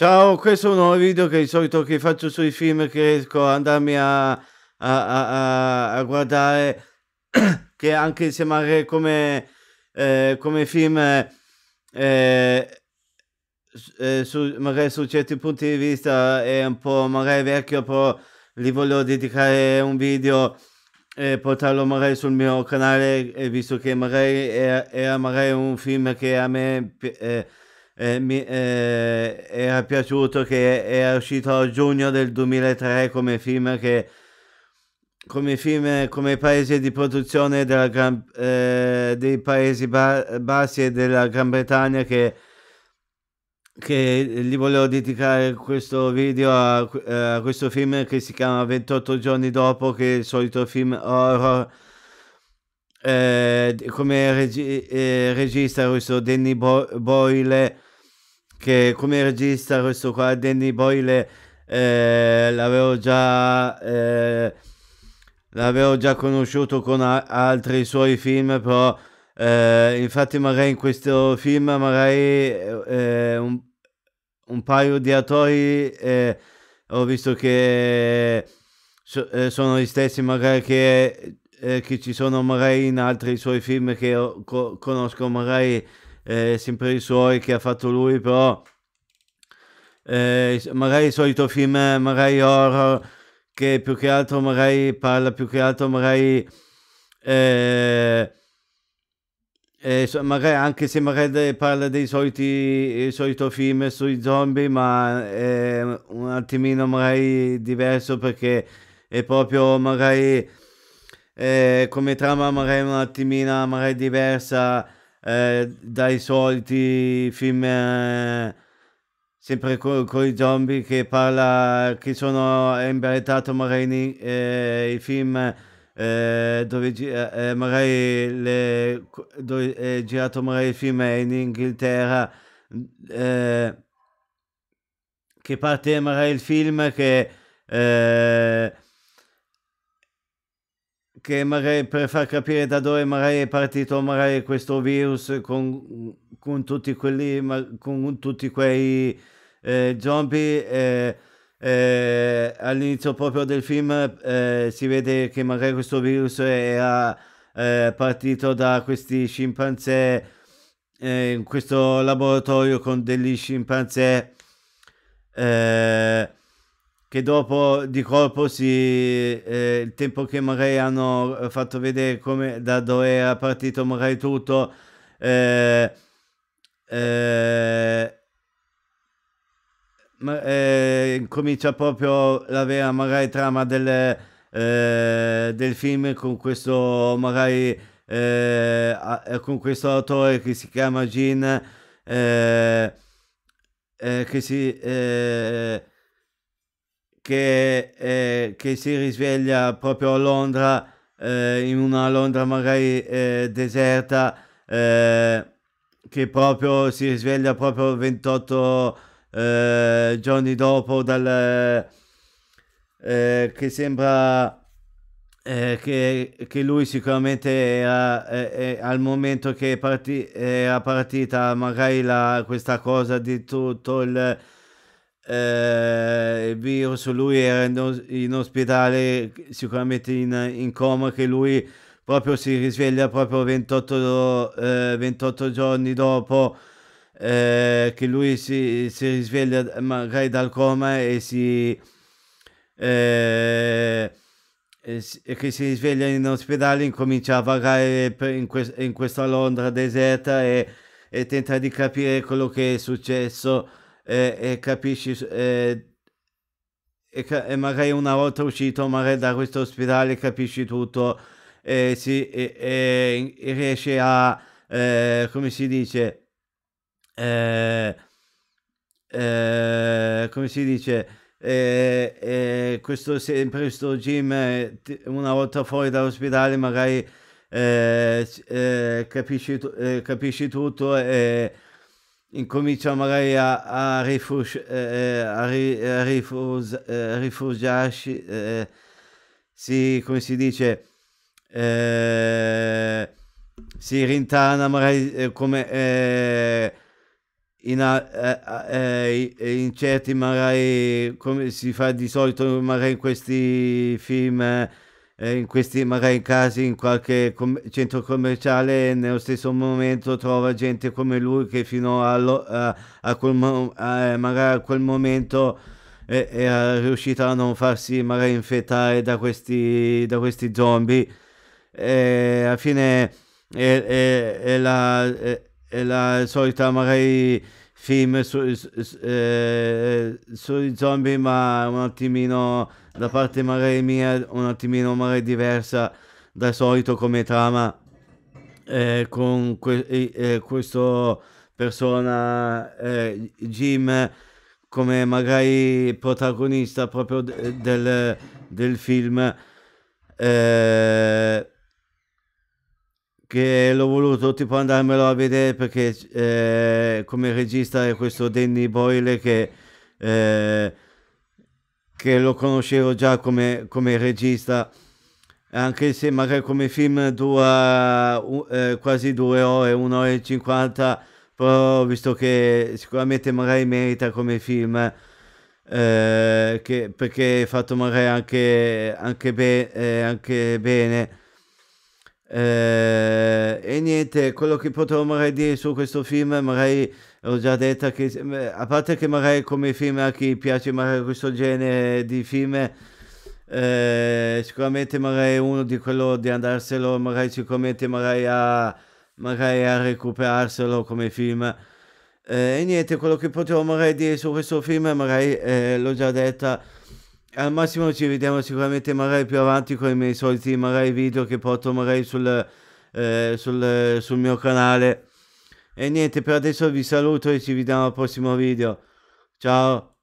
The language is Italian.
Ciao, questo è un nuovo video che di solito che faccio sui film che riesco ad andarmi a, a, a, a guardare, che anche se magari come, eh, come film eh, eh, su, magari su certi punti di vista è un po' magari vecchio, però gli voglio dedicare un video e portarlo magari sul mio canale, eh, visto che magari era, era magari un film che a me... Eh, eh, mi eh, era piaciuto che era uscito a giugno del 2003 come film che come film come paese di produzione Gran, eh, dei Paesi ba Bassi e della Gran Bretagna che, che gli volevo dedicare questo video a, a questo film che si chiama 28 giorni dopo che è il solito film horror eh, come regi eh, regista questo Danny Bo Boyle che come regista questo qua, Danny Boyle, eh, l'avevo già... Eh, l'avevo già conosciuto con a- altri suoi film, però eh, infatti magari in questo film magari eh, eh un, un, paio di attori eh, ho visto che so, eh, sono gli stessi magari che, eh, che, ci sono magari in altri suoi film che co- conosco magari eh, sempre i suoi che ha fatto lui, però eh, magari il solito film, eh, magari horror, che più che altro magari parla più che altro magari... Eh, eh, magari anche se magari parla dei soliti solito film sui zombie, ma è un attimino magari diverso perché è proprio magari eh, come trama magari un attimino magari diversa eh, dai soliti film eh, sempre con, con, i zombie che parla che sono è imbarettato magari eh, i film eh, dove eh, magari le, dove è girato magari il film in Inghilterra che parte magari il film che che magari per far capire da dove magari è partito magari questo virus con, con tutti quelli con tutti quei eh, zombie eh, eh, all'inizio proprio del film eh, si vede che magari questo virus era eh, partito da questi scimpanzé eh, in questo laboratorio con degli scimpanzé eh, che dopo di colpo si, eh, il tempo che magari hanno eh, fatto vedere come, da dove era partito magari tutto, eh, eh, ma, eh, comincia proprio la vera magari trama del, eh, del film con questo magari con questo autore che si chiama Gene che si che, eh, che si risveglia proprio a Londra, eh, in una Londra magari eh, deserta, eh, che proprio si risveglia proprio 28 eh, giorni dopo dal, eh, che sembra che, che, lui sicuramente era, al momento che parti, era partita magari la, questa cosa di tutto il eh, il virus, lui era in, in ospedale sicuramente in, in, coma che lui proprio si risveglia proprio 28, eh, 28 giorni dopo eh, che lui si, si, risveglia magari dal coma e si, eh, che si risveglia in ospedale incomincia a vagare in, quest, in questa Londra deserta e, e tenta di capire quello che è successo e, e capisci e, e, e, magari una volta uscito magari da questo ospedale capisci tutto e, si, e, e riesci a eh, come si dice eh, eh, come si dice eh, eh, questo sempre questo gym eh, una volta fuori dall'ospedale magari capisci, capisci tutto e incominciano magari a, a, rifus- eh, eh a, ri- eh, a rifus- eh, rifugiarsi, eh, eh, si, come si dice, si rintana magari come in, in, certi magari come si fa di solito magari in questi film eh, in questi magari casi in qualche com- centro commerciale nello stesso momento trova gente come lui che fino allo, a, a, quel, mo- a, a quel momento è-, era riuscita a non farsi magari infettare da questi, da questi zombie. E alla fine è, è, è la, è, la solita magari film eh, sui eh, zombie, ma un attimino da parte magari mia, un attimino magari diversa dal solito come trama, eh, con que- eh, questo persona, eh, Jim, come magari protagonista proprio de- del, del, film. Eh, che l'ho voluto tipo andarmelo a vedere perché eh, come regista è questo Danny Boyle che, eh, che lo conoscevo già come, come, regista anche se magari come film dura uh, eh, quasi due ore, un'ora e cinquanta però visto che sicuramente magari merita come film eh, che, perché è fatto magari anche, anche, be- eh, anche bene eh, niente, quello che potevo magari dire su questo film, magari ho già detto che, a parte che magari come film a chi piace magari questo genere di film, eh, sicuramente magari uno di quello di andarselo, magari sicuramente magari a, magari a recuperarselo come film. Eh, e niente, quello che potevo magari dire su questo film, magari eh, l'ho già detta. Al massimo ci vediamo sicuramente magari più avanti con i miei soliti magari video che porto magari sul eh, sul, eh, sul mio canale. E niente, per adesso vi saluto e ci vediamo al prossimo video. Ciao!